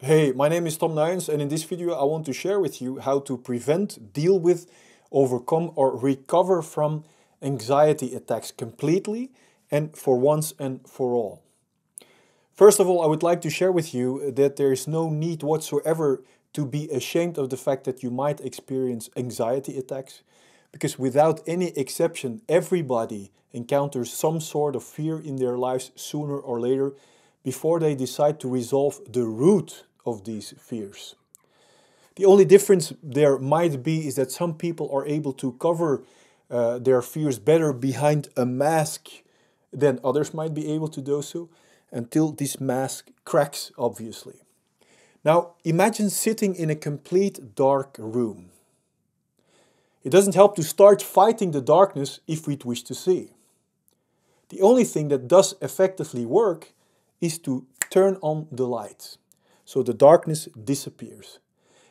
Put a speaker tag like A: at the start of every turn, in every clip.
A: Hey, my name is Tom Nijens, and in this video I want to share with you how to prevent, deal with, overcome or recover from anxiety attacks completely and for once and for all. First of all, I would like to share with you that there is no need whatsoever to be ashamed of the fact that you might experience anxiety attacks because without any exception, everybody encounters some sort of fear in their lives sooner or later before they decide to resolve the root of these fears. The only difference there might be is that some people are able to cover uh, their fears better behind a mask than others might be able to do so until this mask cracks, obviously. Now, imagine sitting in a complete dark room. It doesn't help to start fighting the darkness if we would wish to see. The only thing that does effectively work is to turn on the light. So the darkness disappears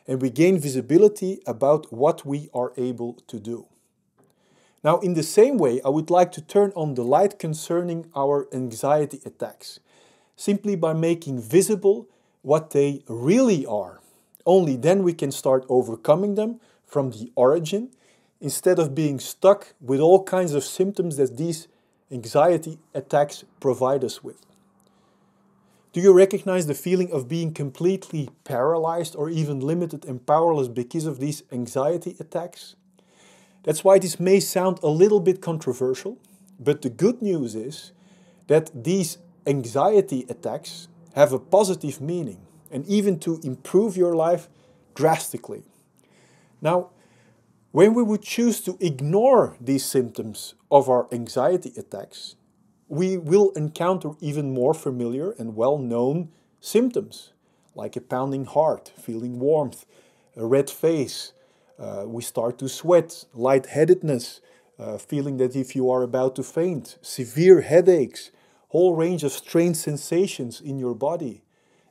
A: and we gain visibility about what we are able to do. Now, in the same way, I would like to turn on the light concerning our anxiety attacks, simply by making visible what they really are. Only then we can start overcoming them from the origin instead of being stuck with all kinds of symptoms that these anxiety attacks provide us with. Do you recognize the feeling of being completely paralyzed or even limited and powerless because of these anxiety attacks? That's why this may sound a little bit controversial, but the good news is that these anxiety attacks have a positive meaning and even to improve your life drastically. Now, when we would choose to ignore these symptoms of our anxiety attacks, we will encounter even more familiar and well known symptoms, like a pounding heart, feeling warmth, a red face. Uh, we start to sweat, lightheadedness, uh, feeling that if you are about to faint, severe headaches, whole range of strange sensations in your body,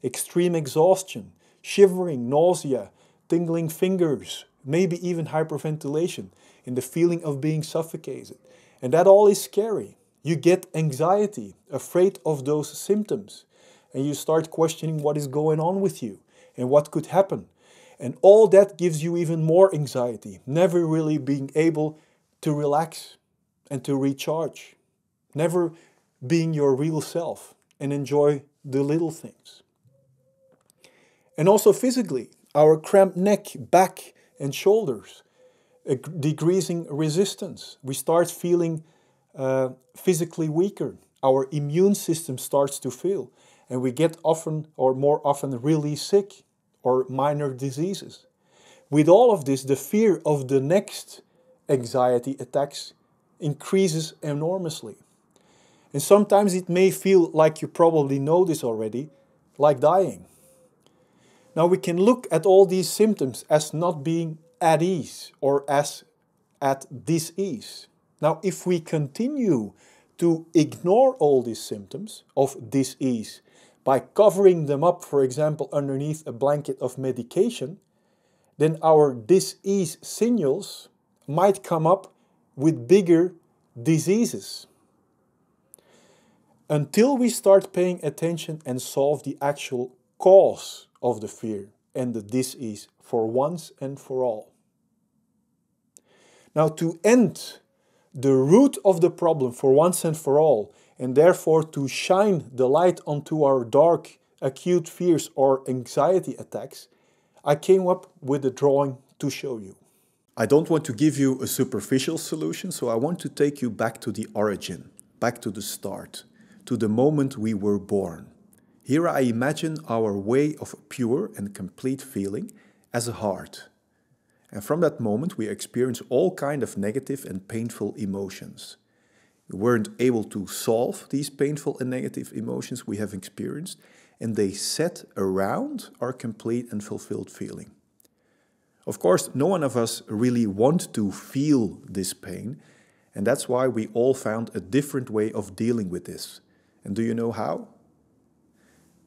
A: extreme exhaustion, shivering, nausea, tingling fingers, maybe even hyperventilation, and the feeling of being suffocated. And that all is scary. You get anxiety, afraid of those symptoms, and you start questioning what is going on with you and what could happen. And all that gives you even more anxiety, never really being able to relax and to recharge, never being your real self and enjoy the little things. And also physically, our cramped neck, back, and shoulders, decreasing resistance. We start feeling uh, physically weaker. Our immune system starts to fail, and we get often or more often really sick or minor diseases. With all of this, the fear of the next anxiety attacks increases enormously. And sometimes it may feel like you probably know this already, like dying. Now we can look at all these symptoms as not being at ease or as at disease. Now, if we continue to ignore all these symptoms of disease by covering them up, for example, underneath a blanket of medication, then our disease signals might come up with bigger diseases. Until we start paying attention and solve the actual cause of the fear and the disease for once and for all. Now, to end the root of the problem for once and for all, and therefore to shine the light onto our dark, acute fears or anxiety attacks, I came up with a drawing to show you. I don't want to give you a superficial solution, so I want to take you back to the origin, back to the start, to the moment we were born. Here I imagine our way of pure and complete feeling as a heart and from that moment, we experience all kind of negative and painful emotions. We weren't able to solve these painful and negative emotions we have experienced, and they set around our complete and fulfilled feeling. Of course, no one of us really want to feel this pain, and that's why we all found a different way of dealing with this. And do you know how?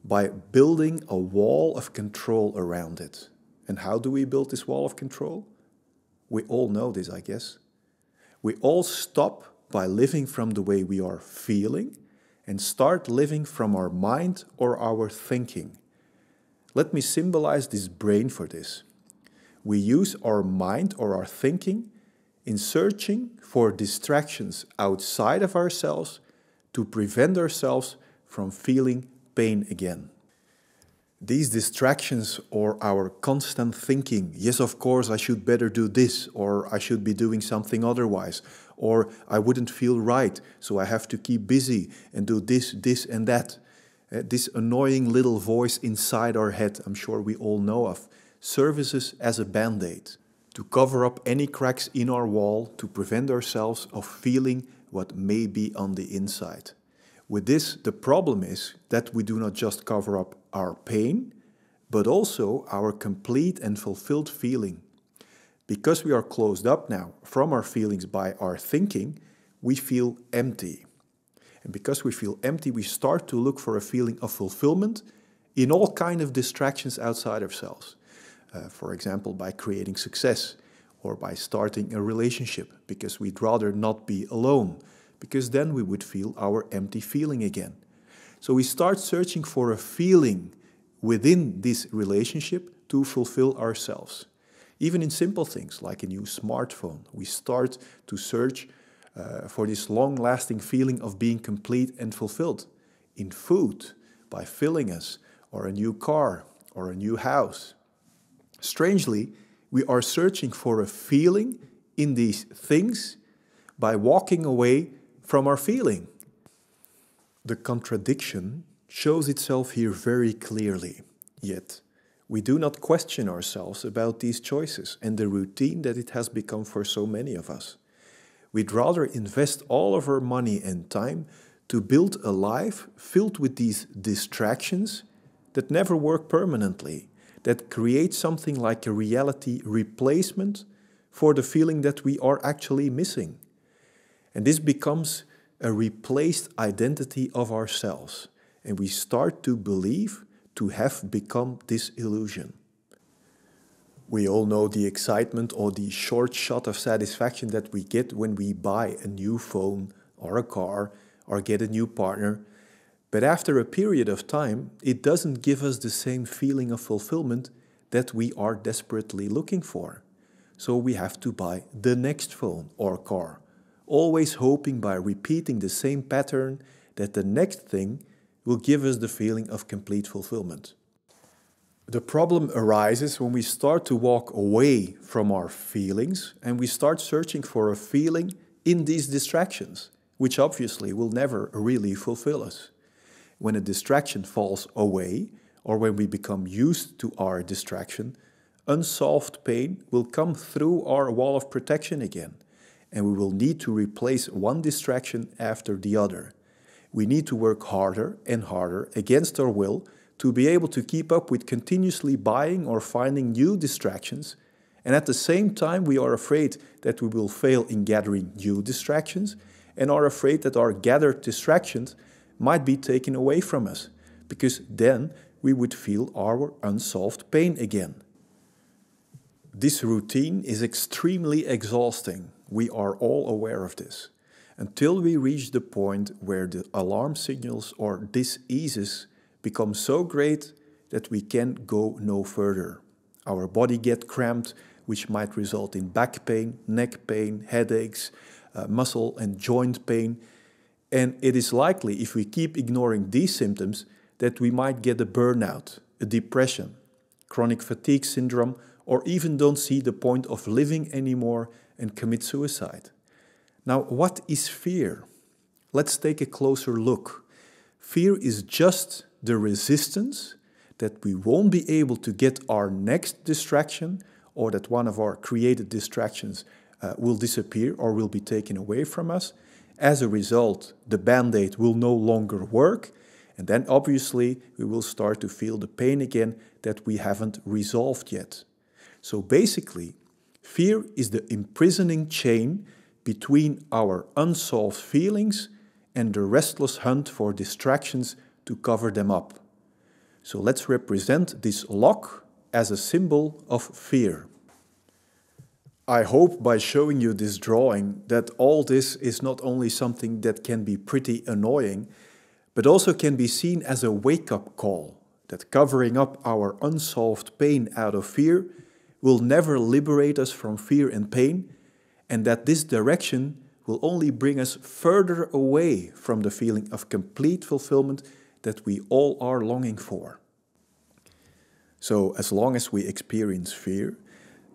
A: By building a wall of control around it. And how do we build this wall of control? We all know this, I guess. We all stop by living from the way we are feeling and start living from our mind or our thinking. Let me symbolize this brain for this. We use our mind or our thinking in searching for distractions outside of ourselves to prevent ourselves from feeling pain again these distractions or our constant thinking, yes, of course, I should better do this, or I should be doing something otherwise, or I wouldn't feel right, so I have to keep busy and do this, this, and that. Uh, this annoying little voice inside our head, I'm sure we all know of, services as a band aid to cover up any cracks in our wall to prevent ourselves of feeling what may be on the inside. With this, the problem is that we do not just cover up our pain, but also our complete and fulfilled feeling. Because we are closed up now from our feelings by our thinking, we feel empty. And because we feel empty, we start to look for a feeling of fulfillment in all kind of distractions outside ourselves. Uh, for example, by creating success or by starting a relationship, because we'd rather not be alone because then we would feel our empty feeling again. So we start searching for a feeling within this relationship to fulfill ourselves. Even in simple things like a new smartphone, we start to search uh, for this long lasting feeling of being complete and fulfilled. In food, by filling us, or a new car, or a new house. Strangely, we are searching for a feeling in these things by walking away from our feeling. The contradiction shows itself here very clearly, yet we do not question ourselves about these choices and the routine that it has become for so many of us. We'd rather invest all of our money and time to build a life filled with these distractions that never work permanently, that create something like a reality replacement for the feeling that we are actually missing. And this becomes a replaced identity of ourselves. And we start to believe to have become this illusion. We all know the excitement or the short shot of satisfaction that we get when we buy a new phone or a car or get a new partner. But after a period of time, it doesn't give us the same feeling of fulfillment that we are desperately looking for. So we have to buy the next phone or car always hoping by repeating the same pattern that the next thing will give us the feeling of complete fulfillment. The problem arises when we start to walk away from our feelings and we start searching for a feeling in these distractions, which obviously will never really fulfill us. When a distraction falls away, or when we become used to our distraction, unsolved pain will come through our wall of protection again and we will need to replace one distraction after the other. We need to work harder and harder against our will to be able to keep up with continuously buying or finding new distractions. And at the same time, we are afraid that we will fail in gathering new distractions and are afraid that our gathered distractions might be taken away from us, because then we would feel our unsolved pain again. This routine is extremely exhausting. We are all aware of this. Until we reach the point where the alarm signals or diseases become so great that we can go no further. Our body get cramped, which might result in back pain, neck pain, headaches, uh, muscle and joint pain. And it is likely, if we keep ignoring these symptoms, that we might get a burnout, a depression, chronic fatigue syndrome, or even don't see the point of living anymore and commit suicide. Now, what is fear? Let's take a closer look. Fear is just the resistance that we won't be able to get our next distraction or that one of our created distractions uh, will disappear or will be taken away from us. As a result, the band aid will no longer work. And then obviously, we will start to feel the pain again that we haven't resolved yet. So basically, Fear is the imprisoning chain between our unsolved feelings and the restless hunt for distractions to cover them up. So let's represent this lock as a symbol of fear. I hope by showing you this drawing that all this is not only something that can be pretty annoying, but also can be seen as a wake-up call, that covering up our unsolved pain out of fear will never liberate us from fear and pain, and that this direction will only bring us further away from the feeling of complete fulfillment that we all are longing for. So, as long as we experience fear,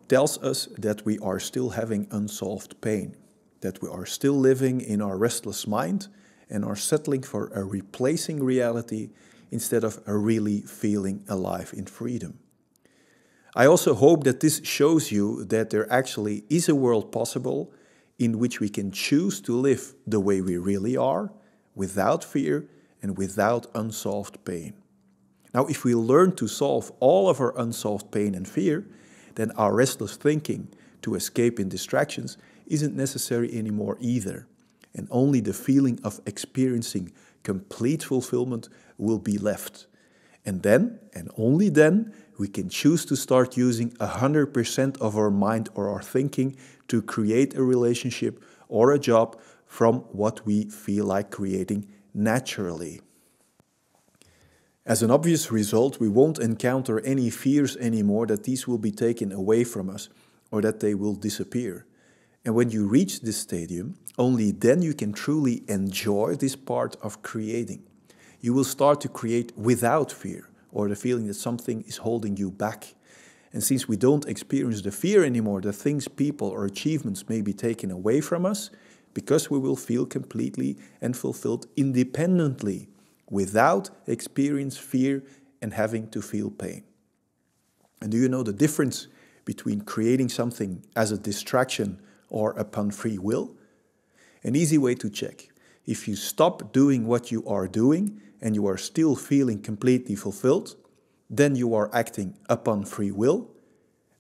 A: tells us that we are still having unsolved pain, that we are still living in our restless mind and are settling for a replacing reality instead of a really feeling alive in freedom. I also hope that this shows you that there actually is a world possible in which we can choose to live the way we really are, without fear and without unsolved pain. Now, if we learn to solve all of our unsolved pain and fear, then our restless thinking to escape in distractions isn't necessary anymore either. And only the feeling of experiencing complete fulfillment will be left. And then, and only then, we can choose to start using 100% of our mind or our thinking to create a relationship or a job from what we feel like creating naturally. As an obvious result, we won't encounter any fears anymore that these will be taken away from us or that they will disappear. And when you reach this stadium, only then you can truly enjoy this part of creating. You will start to create without fear or the feeling that something is holding you back. And since we don't experience the fear anymore, the things, people, or achievements may be taken away from us because we will feel completely and fulfilled independently without experience fear and having to feel pain. And do you know the difference between creating something as a distraction or upon free will? An easy way to check. If you stop doing what you are doing and you are still feeling completely fulfilled, then you are acting upon free will.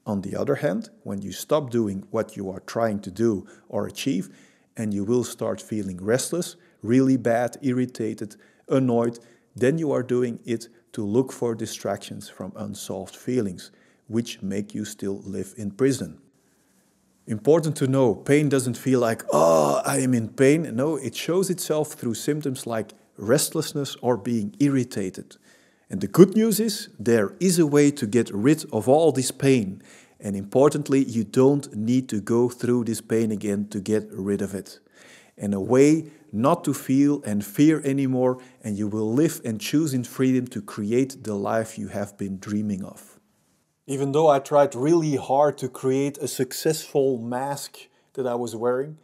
A: On the other hand, when you stop doing what you are trying to do or achieve, and you will start feeling restless, really bad, irritated, annoyed, then you are doing it to look for distractions from unsolved feelings, which make you still live in prison. Important to know, pain doesn't feel like, oh, I am in pain. No, it shows itself through symptoms like restlessness, or being irritated. And the good news is there is a way to get rid of all this pain. And importantly, you don't need to go through this pain again to get rid of it. And a way not to feel and fear anymore, and you will live and choose in freedom to create the life you have been dreaming of. Even though I tried really hard to create a successful mask that I was wearing,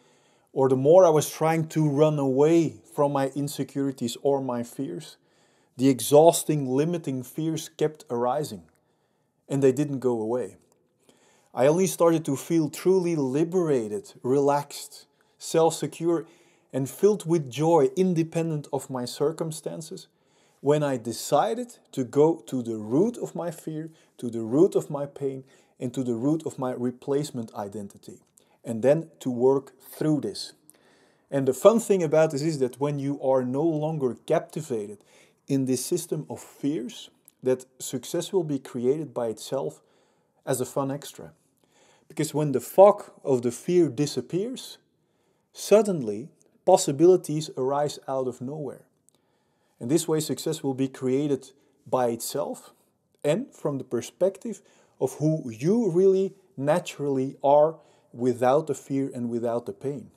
A: or the more I was trying to run away from my insecurities or my fears, the exhausting, limiting fears kept arising and they didn't go away. I only started to feel truly liberated, relaxed, self secure, and filled with joy independent of my circumstances when I decided to go to the root of my fear, to the root of my pain, and to the root of my replacement identity, and then to work through this. And the fun thing about this is that when you are no longer captivated in this system of fears, that success will be created by itself as a fun extra. Because when the fog of the fear disappears, suddenly possibilities arise out of nowhere. And this way, success will be created by itself and from the perspective of who you really naturally are without the fear and without the pain.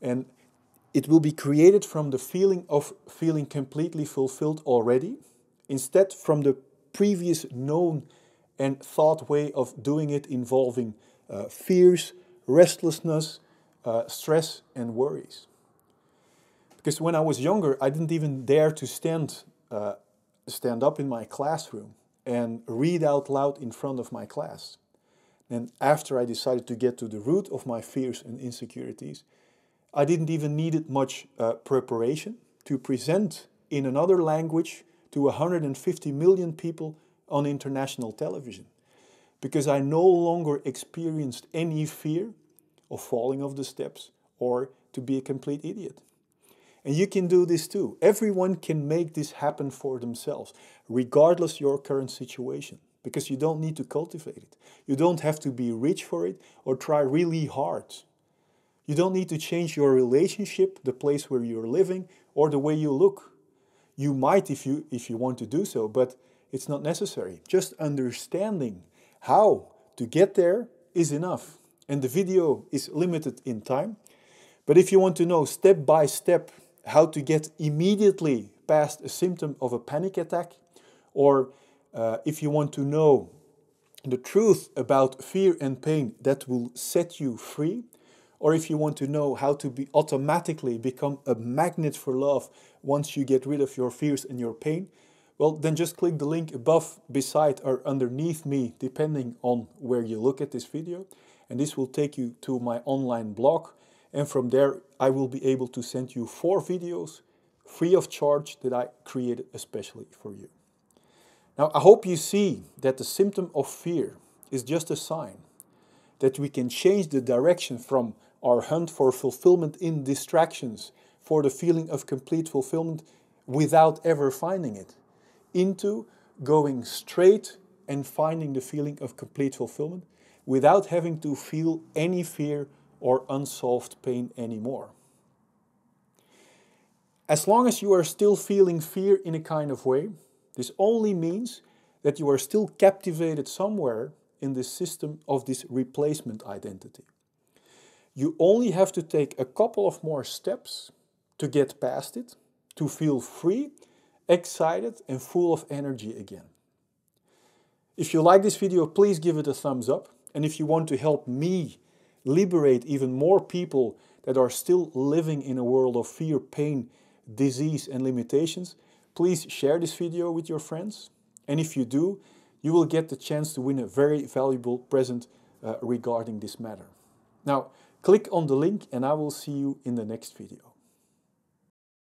A: And it will be created from the feeling of feeling completely fulfilled already, instead from the previous known and thought way of doing it involving uh, fears, restlessness, uh, stress, and worries. Because when I was younger, I didn't even dare to stand, uh, stand up in my classroom and read out loud in front of my class. And after I decided to get to the root of my fears and insecurities, I didn't even need much uh, preparation to present in another language to 150 million people on international television because I no longer experienced any fear of falling off the steps or to be a complete idiot. And you can do this too. Everyone can make this happen for themselves, regardless your current situation, because you don't need to cultivate it. You don't have to be rich for it or try really hard. You don't need to change your relationship, the place where you're living, or the way you look. You might if you, if you want to do so, but it's not necessary. Just understanding how to get there is enough. And the video is limited in time. But if you want to know step by step how to get immediately past a symptom of a panic attack, or uh, if you want to know the truth about fear and pain that will set you free, or if you want to know how to be automatically become a magnet for love once you get rid of your fears and your pain, well, then just click the link above, beside, or underneath me, depending on where you look at this video. And this will take you to my online blog. And from there, I will be able to send you four videos free of charge that I created especially for you. Now, I hope you see that the symptom of fear is just a sign that we can change the direction from our hunt for fulfillment in distractions, for the feeling of complete fulfillment without ever finding it, into going straight and finding the feeling of complete fulfillment without having to feel any fear or unsolved pain anymore. As long as you are still feeling fear in a kind of way, this only means that you are still captivated somewhere in the system of this replacement identity. You only have to take a couple of more steps to get past it, to feel free, excited and full of energy again. If you like this video, please give it a thumbs up. And if you want to help me liberate even more people that are still living in a world of fear, pain, disease and limitations, please share this video with your friends. And if you do, you will get the chance to win a very valuable present uh, regarding this matter. Now, Click on the link and I will see you in the next video.